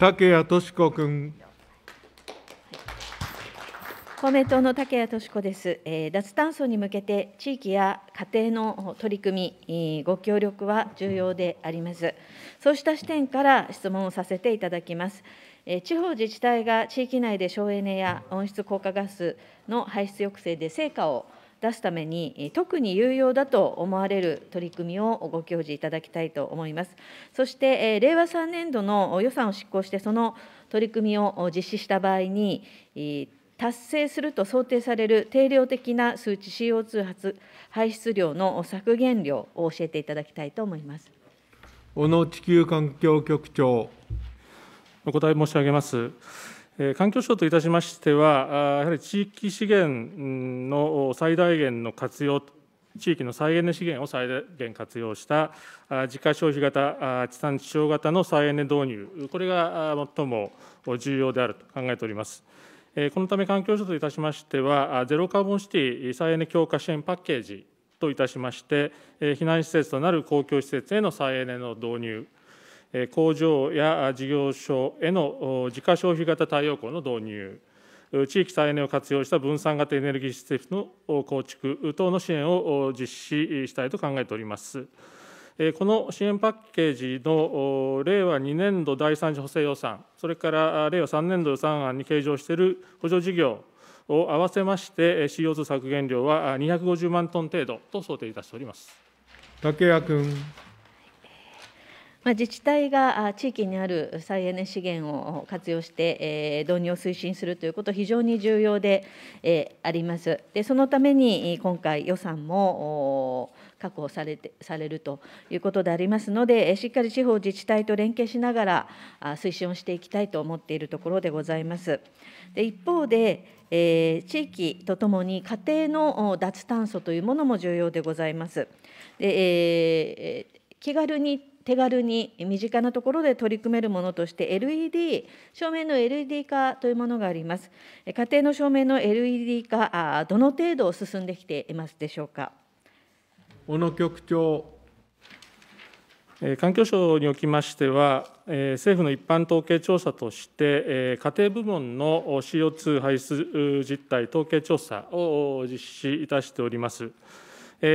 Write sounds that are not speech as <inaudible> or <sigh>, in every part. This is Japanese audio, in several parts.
竹谷敏子君。公明党の竹谷敏子です、え脱炭素に向けて地域や家庭の取り組み、ご協力は重要であります。そうした視点から質問をさせていただきます。え地方自治体が地域内で省エネや温室効果ガスの排出抑制で成果を出すために特に有用だと思われる取り組みをご教示いただきたいと思います。そして令和3年度の予算を執行してその取り組みを実施した場合に達成すると想定される定量的な数値 CO2 発排出量の削減量を教えていただきたいと思います。小野地球環境局長お答え申し上げます。環境省といたしましては、やはり地域資源の最大限の活用、地域の再エネ資源を最大限活用した自家消費型、地産地消型の再エネ導入、これが最も重要であると考えております。このため、環境省といたしましては、ゼロカーボンシティ再エネ強化支援パッケージといたしまして、避難施設となる公共施設への再エネの導入、工場や事業所への自家消費型太陽光の導入、地域再エネを活用した分散型エネルギー施設の構築等の支援を実施したいと考えております。この支援パッケージの令和2年度第3次補正予算、それから令和3年度予算案に計上している補助事業を合わせまして、CO2 削減量は250万トン程度と想定いたしております。竹谷君。まあ、自治体が地域にある再エネ資源を活用して、えー、導入を推進するということ、非常に重要で、えー、あります。でそのために今回、予算も確保されてされるということでありますので、しっかり地方自治体と連携しながら推進をしていきたいと思っているところでございます。で一方で、えー、地域とともに家庭の脱炭素というものも重要でございます。でえー気軽に手軽に身近なところで取り組めるものとして LED 照明の LED 化というものがあります家庭の照明の LED 化どの程度進んできていますでしょうか小野局長環境省におきましては、政府の一般統計調査として、家庭部門の CO2 排出実態統計調査を実施いたしております。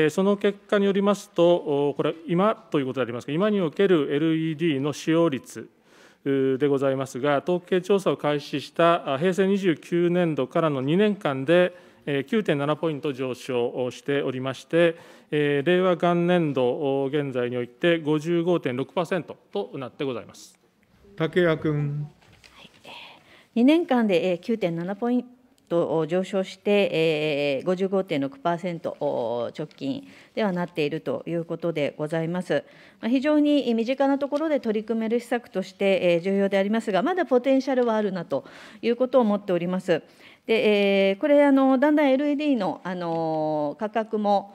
その結果によりますと、これ、今ということでありますが、今における LED の使用率でございますが、統計調査を開始した平成29年度からの2年間で、9.7ポイント上昇しておりまして、令和元年度現在において55.6%となってございます。竹谷君。2年間で9.7ポインと上昇して、えー、55.6%直近ではなっているということでございます。まあ、非常に身近なところで取り組める施策として、えー、重要でありますが、まだポテンシャルはあるなということを思っております。で、えー、これあの、だんだん LED のあの価格も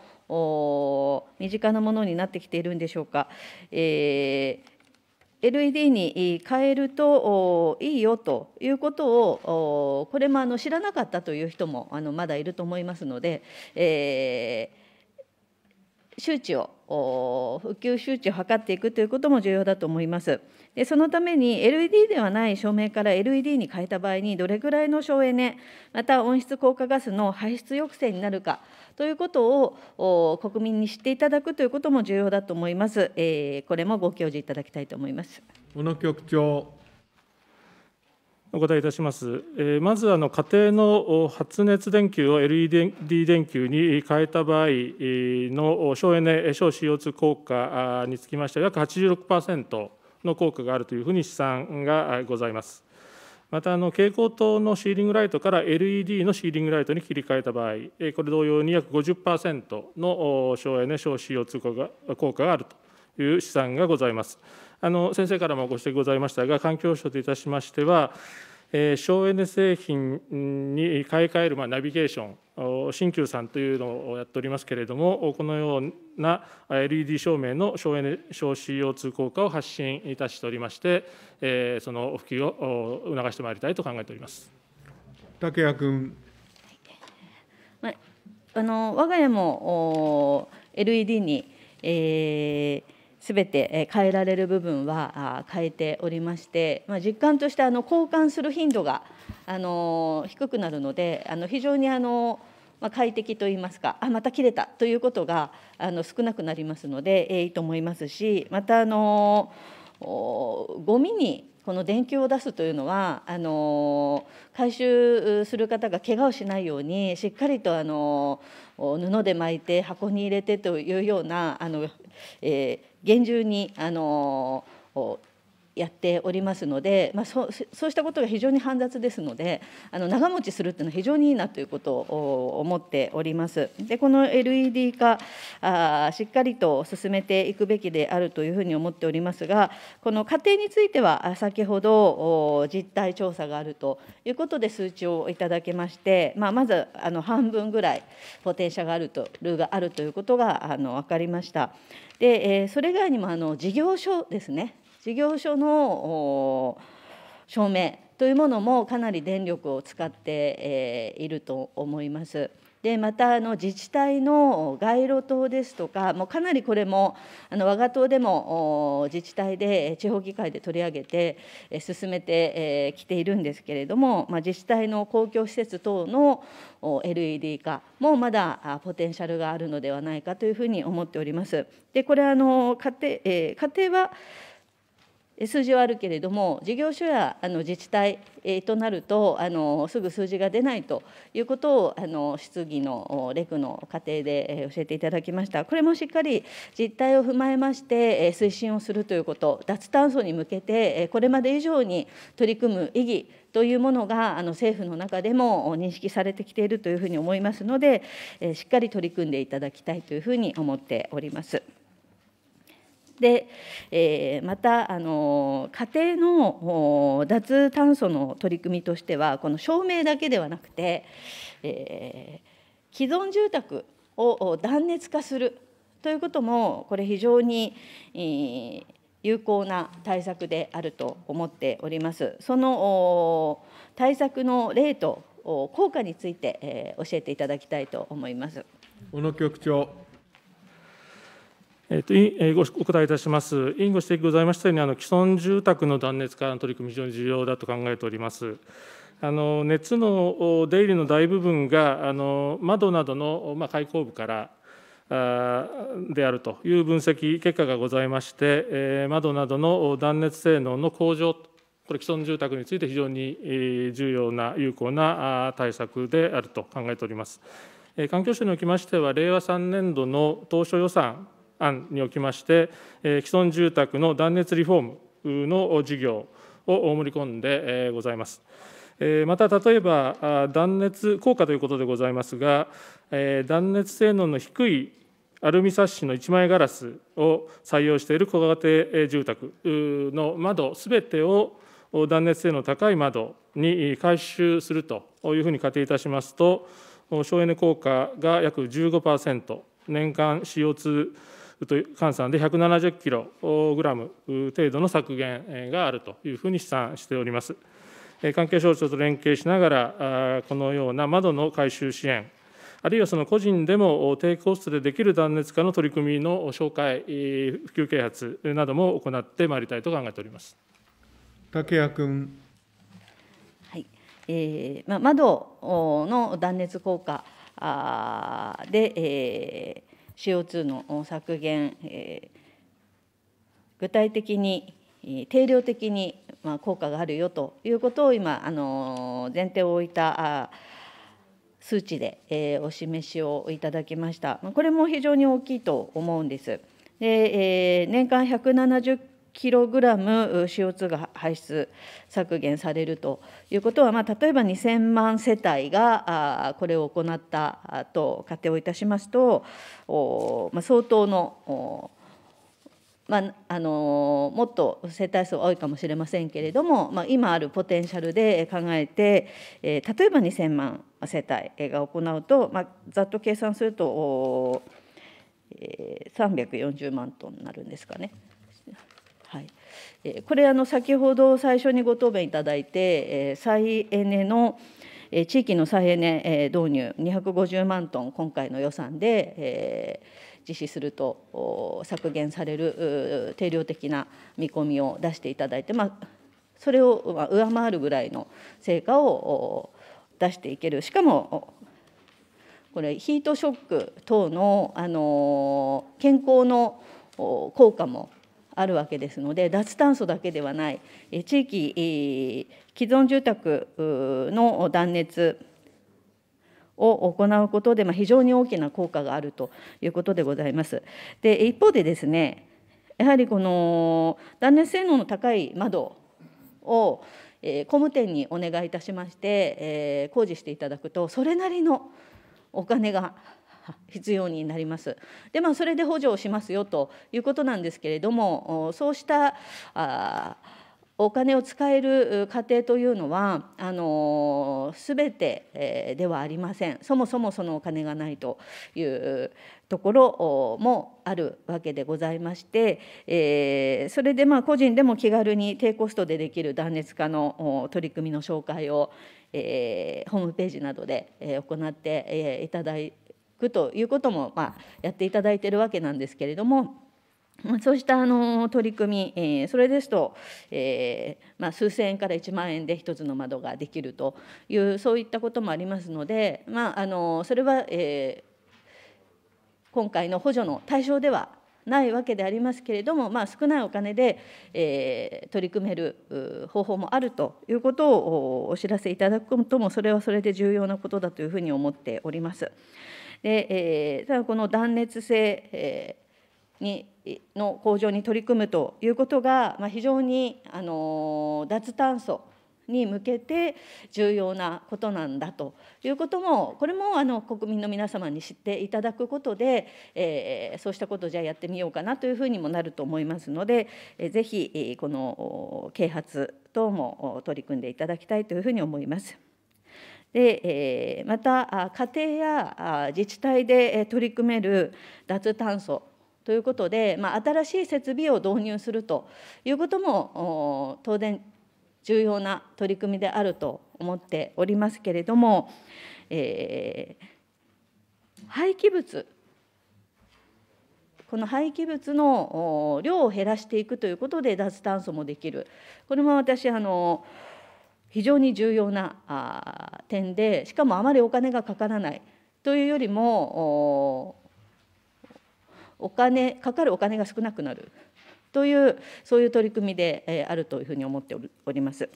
身近なものになってきているんでしょうか。えー LED に変えるといいよということをこれもあの知らなかったという人もあのまだいると思いますので、えー、周知を復旧周知を図っていくということも重要だと思います。でそのために LED ではない照明から LED に変えた場合にどれぐらいの省エネまた温室効果ガスの排出抑制になるかということを国民に知っていただくということも重要だと思います。えー、これもご教示いただきたいと思います。小野局長お答えいたします。えー、まずあの家庭の発熱電球を LED 電球に変えた場合の省エネ、省 CO2 効果につきましては、約86%の効果があるというふうに試算がございます。またあの蛍光灯のシーリングライトから LED のシーリングライトに切り替えた場合、これ同様に約50%の省エネ、省 CO2 効果があるという試算がございます。あの先生からもご指摘ございましたが、環境省といたしましては、省エネ製品に買い替えるナビゲーション、新旧さんというのをやっておりますけれども、このような LED 照明の省エネ、省 CO2 効果を発信いたしておりまして、その普及を促してまいりたいと考えております竹谷君。あの我が家も LED に、えー全て変えられる部分は変えておりまして、まあ、実感としてあの交換する頻度があの低くなるのであの非常にあの、ま快適といいますかあまた切れたということがあの少なくなりますので、えいいと思いますしまたあのゴミにこの電球を出すというのはあの回収する方が怪我をしないようにしっかりとあの布で巻いて箱に入れてというようなあの、えー、厳重にあのやっておりますので、まあ、そうしたことが非常に煩雑ですのであの長持ちするっていうのは非常にいいなということを思っております。でこの LED 化あしっかりと進めていくべきであるというふうに思っておりますがこの過程については先ほど実態調査があるということで数値をいただけまして、まあ、まずあの半分ぐらいポテンシャルがあるとルーがあるということがあの分かりました。でそれ以外にもあの事業所ですね事業所の証明というものもかなり電力を使っていると思います。でまたあの自治体の街路灯ですとかもうかなりこれもあの我が党でも自治体で地方議会で取り上げて進めてきているんですけれども、まあ、自治体の公共施設等の LED 化もまだポテンシャルがあるのではないかというふうに思っております。でこれあの家庭家庭は数字はあるけれども、事業所やあの自治体となるとあの、すぐ数字が出ないということをあの質疑のレクの過程で教えていただきました、これもしっかり実態を踏まえまして、推進をするということ、脱炭素に向けて、これまで以上に取り組む意義、というものがあの政府の中でも認識されてきているというふうに思いますので、しっかり取り組んでいただきたいというふうに思っております。で、えー、またあの家庭の脱炭素の取り組みとしてはこの照明だけではなくて、えー、既存住宅を断熱化するということもこれ非常に、えー、有効な対策であると思っております。その対策の例と効果について、えー、教えていただきたいと思います。小野局長えっと、ごお答えいたします。委員ご指摘ございましたように、あの既存住宅の断熱化の取り組み、非常に重要だと考えております。あの熱の出入りの大部分があの窓などの、まあ、開口部からであるという分析結果がございまして、え窓などの断熱性能の向上、これ、既存住宅について非常に重要な、有効な対策であると考えております。環境省におきましては、令和3年度の当初予算案におきまして、既存住宅の断熱リフォームの事業を盛り込んでございます。また例えば断熱効果ということでございますが、断熱性能の低いアルミサッシの1枚ガラスを採用している小型住宅の窓すべてを断熱性能高い窓に回収するというふうに仮定いたしますと、省エネ効果が約15%、年間 CO2 換算で170キログラム程度の削減があるというふうに試算しております。関係省庁と連携しながら、このような窓の改修支援、あるいはその個人でも低コストでできる断熱化の取り組みの紹介、普及啓発なども行ってまいりたいと考えております竹谷君。はいえーまあ、窓の断熱効果あで、えー CO2 の削減、え具体的に定量的に効果があるよということを今あの前提を置いた数値で、えお示しをいただきましたこれも非常に大きいと思うんです。でえ年間170キログラム CO2 が排出削減されるということは、まあ、例えば2000万世帯がこれを行ったと仮定をいたしますと、まあ、相当のまあ、あのもっと世帯数多いかもしれませんけれども、まあ、今あるポテンシャルで考えて、え例えば2000万世帯が行うと、まあ、ざっと計算すると、え340万トンになるんですかね。はいえこれあの先ほど最初にご答弁いただいて、え再エネの地域の再エネ導入250万トン今回の予算で実施すると削減される定量的な見込みを出していただいて、まあ、それを上回るぐらいの成果を出していけるしかもこれヒートショック等のあの健康の効果もあるわけですので脱炭素だけではない地域既存住宅の断熱を行うことで、ま非常に大きな効果があるということでございます。で一方でですねやはりこの断熱性能の高い窓をえ工務店にお願いいたしまして、え工事していただくとそれなりのお金が <laughs> 必要になります。でまあそれで補助をしますよということなんですけれどもそうしたあお金を使える家庭というのはあの全て、えではありませんそもそもそのお金がないというところもあるわけでございまして、えー、それでまあ個人でも気軽に低コストでできる断熱化の取り組みの紹介を、えー、ホームページなどで行っていただいくということも、まやっていただいているわけなんですけれども。そうしたあの取り組み、えー、それですと、えー、まあ、数千円から1万円で1つの窓ができるというそういったこともありますので、まあ、あのそれは、えー、今回の補助の対象ではないわけでありますけれども、まあ、少ないお金で、え取り組める方法もあるということをお知らせいただくこともそれはそれで重要なことだというふうに思っております。で、えー、ただこの断熱性、えー、にの向上に取り組むということが、まあ、非常にあの脱炭素に向けて重要なことなんだということもこれもあの国民の皆様に知っていただくことで、えー、そうしたことをじゃあやってみようかなというふうにもなると思いますので、えー、ぜひこの啓発等も取り組んでいただきたいというふうに思います。でまた家庭や自治体で取り組める脱炭素ということで、まあ、新しい設備を導入するということも当然重要な取り組みであると思っておりますけれども、えー、廃棄物この廃棄物の量を減らしていくということで脱炭素もできるこれも私あの非常に重要な点でしかもあまりお金がかからないというよりもお金かかるお金が少なくなるというそういう取り組みであるというふうに思っております。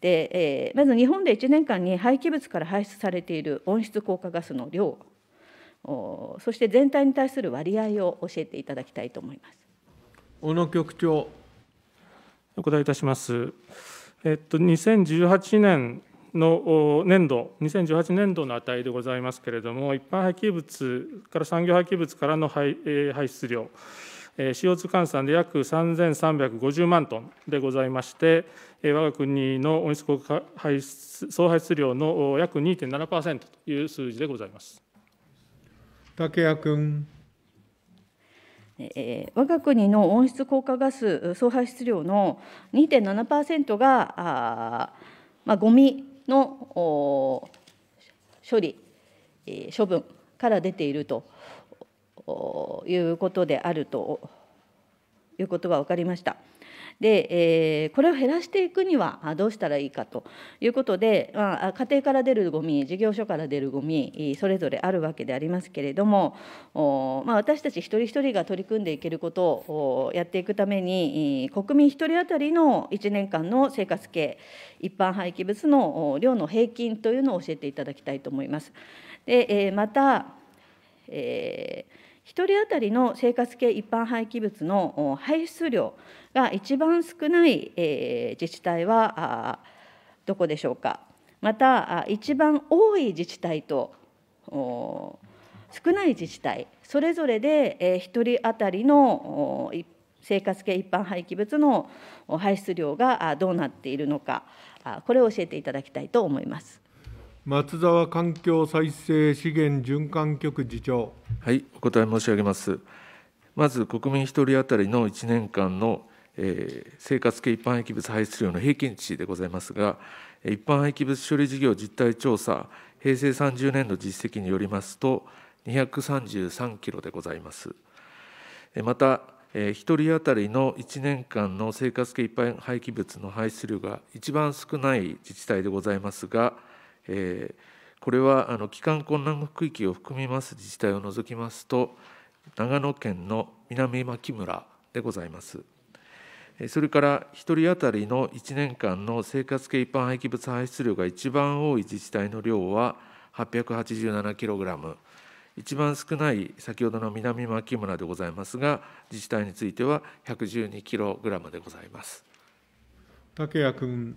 でまず日本で1年間に廃棄物から排出されている温室効果ガスの量そして全体に対する割合を教えていただきたいと思います。小野局長お答えいたします。えっと、2018年の年度、2018年度の値でございますけれども、一般廃棄物から産業廃棄物からの排出量、CO2 換算で約3350万トンでございまして、我が国の温室効果排出総排出量の約2.7%という数字でございます。竹谷君。えー、我が国の温室効果ガス総排出量の2.7%があ、まあ、ゴミの処理、えー、処分から出ているということであるということは分かりました。で、えー、これを減らしていくにはどうしたらいいかということで、まあ、家庭から出るごみ事業所から出るごみそれぞれあるわけでありますけれども、まあ、私たち一人一人が取り組んでいけることをやっていくために国民1人当たりの1年間の生活系一般廃棄物の量の平均というのを教えていただきたいと思います。でまた、えー1人当たりの生活系一般廃棄物の排出量が一番少ない、え自治体はどこでしょうかまた一番多い自治体と少ない自治体それぞれで、え1人当たりの生活系一般廃棄物の排出量がどうなっているのかこれを教えていただきたいと思います。松沢環境再生資源循環局次長。はい、お答え申し上げます。まず、国民1人当たりの1年間の、えー、生活系一般廃棄物排出量の平均値でございますが、一般廃棄物処理事業実態調査、平成30年度実績によりますと、233キロでございます。また、1人当たりの1年間の生活系一般廃棄物の排出量が一番少ない自治体でございますが、えー、これはあの帰還困難区域を含みます自治体を除きますと、長野県の南牧村でございます。それから1人当たりの1年間の生活系一般廃棄物排出量が一番多い自治体の量は887キログラム、一番少ない先ほどの南牧村でございますが、自治体については112キログラムでございます。竹谷君。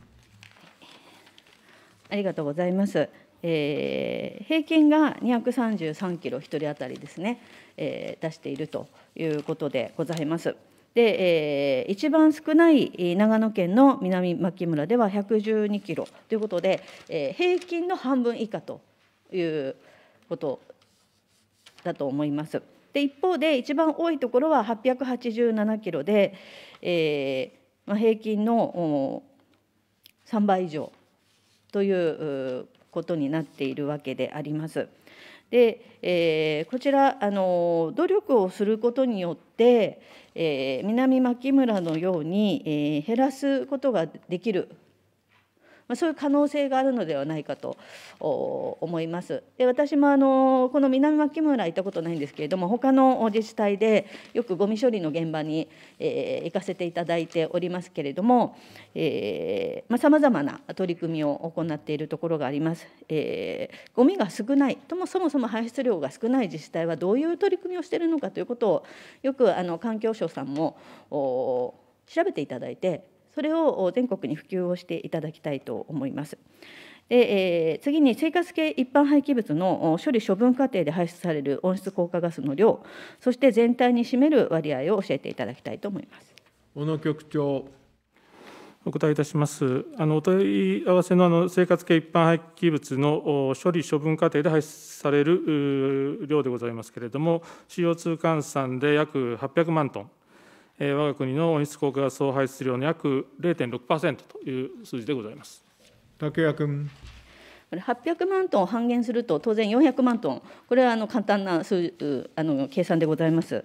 ありがとうございます。えー、平均が233キロ1人当たりですね、えー、出しているということでございます。で、えー、一番少ない長野県の南牧村では112キロということで、えー、平均の半分以下ということだと思います。で一方で一番多いところは887キロで、えーまあ、平均の3倍以上ということになっているわけであります。で、えー、こちらあの努力をすることによって、えー、南牧村のように、えー、減らすことができるまあ、そういう可能性があるのではないかと思います。で私もあのこの南牧村行ったことないんですけれども他の自治体でよくゴミ処理の現場に、えー、行かせていただいておりますけれどもさまざ、あ、まな取り組みを行っているところがあります。えー、ゴミが少ないともそもそも排出量が少ない自治体はどういう取り組みをしているのかということをよくあの環境省さんも調べていただいてそれを全国に普及をしていただきたいと思います。でえー、次に生活系一般廃棄物の処理処分過程で排出される温室効果ガスの量、そして全体に占める割合を教えていただきたいと思います小野局長。お答えいたします。あのお問い合わせのあの生活系一般廃棄物の処理・処分過程で排出される量でございますけれども、CO2 換算で約800万トン我が国の温室効果ガスを排出量の約0.6%という数字でございます。竹谷君。800万トン半減すると当然400万トン、これはあの簡単な数あの計算でございます。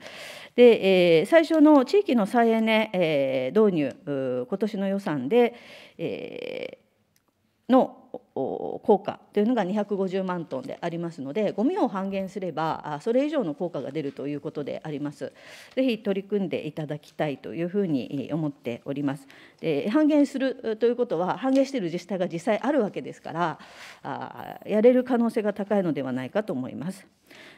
で、えー、最初の地域の再エネ、えー、導入、今年の予算で、えー、の効果というのが250万トンでありますので、ゴミを半減すれば、それ以上の効果が出るということであります。ぜひ取り組んでいただきたいというふうに思っております。で半減するということは、半減している自治体が実際あるわけですから、やれる可能性が高いのではないかと思います。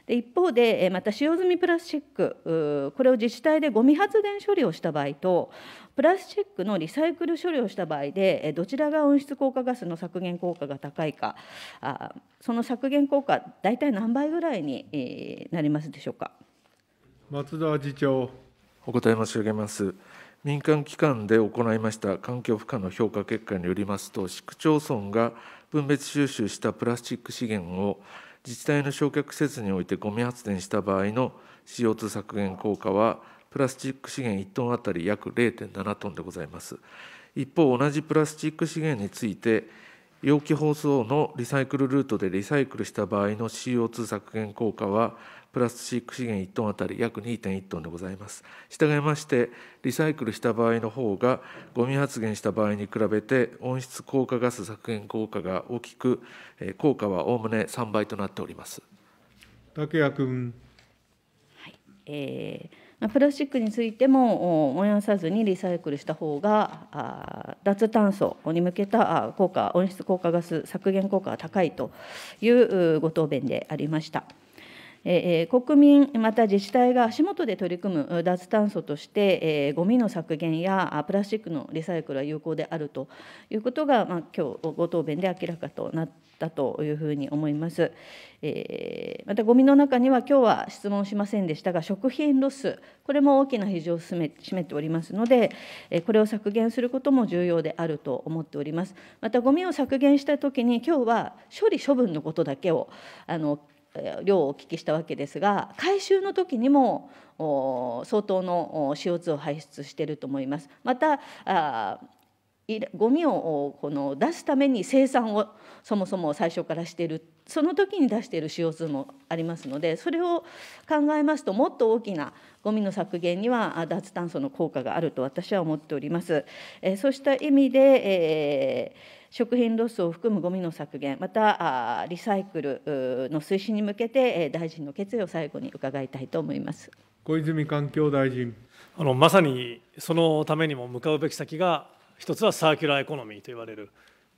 で一方で、また使用済みプラスチック、これを自治体でごみ発電処理をした場合と、プラスチックのリサイクル処理をした場合で、どちらが温室効果ガスの削減効果が高いか、その削減効果、大体何倍ぐらいになりますでしょうか。松田次長お答え申し上げます。民間機関で行いました環境負荷の評価結果によりますと、市区町村が分別収集したプラスチック資源を自治体の焼却施設においてごみ発電した場合の CO2 削減効果は、プラスチック資源1トンあたり約0.7トンでございます。一方、同じプラスチック資源について、容器包装のリサイクルルートでリサイクルした場合の CO2 削減効果はプラスチック資源1トンあたり約2.1トンでございます。従いまして、リサイクルした場合の方が、ごみ発現した場合に比べて、温室効果ガス削減効果が大きく、効果はおおむね3倍となっております。竹谷君。はいえープラスチックについても燃やさずにリサイクルした方が脱炭素に向けた効果温室効果ガス削減効果が高いというご答弁でありました。え国民また自治体が足元で取り組む脱炭素として、えー、ゴミの削減やプラスチックのリサイクルは有効であるということが、まあ、今日ご答弁で明らかとなったというふうに思います。えまたゴミの中には今日は質問しませんでしたが食品ロスこれも大きな比重を占めておりますので、えこれを削減することも重要であると思っております。またゴミを削減したときに今日は処理処分のことだけをあの量をお聞きしたわけですが回収の時にも相当の CO2 を排出していると思います。またゴミをこの出すために生産をそもそも最初からしているその時に出している CO2 もありますのでそれを考えますともっと大きなゴミの削減には脱炭素の効果があると私は思っております。えそうした意味で、えー食品ロスを含むゴミの削減、またリサイクルの推進に向けて、大臣の決意を最後に伺いたいと思います小泉環境大臣あの。まさにそのためにも向かうべき先が、一つはサーキュラーエコノミーといわれる、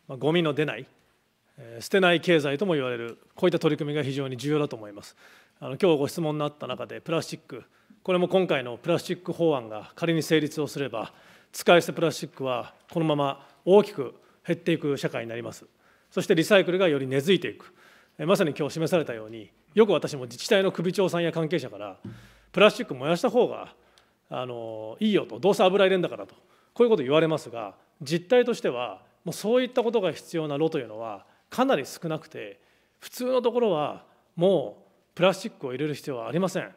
まみゴミの出ない捨てない経済とも言われるこういった取り組みが非常に重要だと思いますあの今日ご質問のあった中でプラスチックこれも今回のプラスチック法案が仮に成立をすれば使い捨てプラスチックはこのまま大きく減っていく社会になりますそしてリサイクルがより根付いていくまさに今日示されたようによく私も自治体の首長さんや関係者からプラスチック燃やした方があのいいよとどうせ油入れんだからとこういうこと言われますが実態としてはもうそういったことが必要な炉というのはかなり少なくて普通のところはもうプラスチックを入れる必要はありません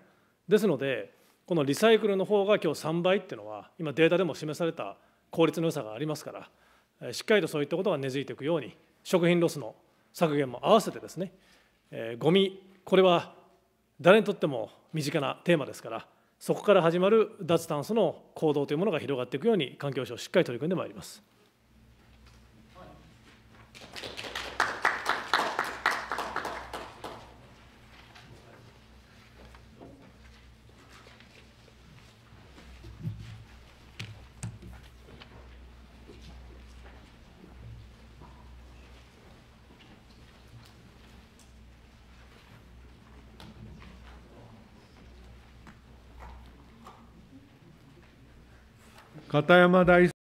ですのでこのリサイクルの方が今日3倍っていうのは今データでも示された効率の良さがありますからしっかりとそういったことが根付いていくように食品ロスの削減も合わせてですね、えゴミこれは誰にとっても身近なテーマですからそこから始まる脱炭素の行動というものが広がっていくように環境省しっかり取り組んでまいります。片山大介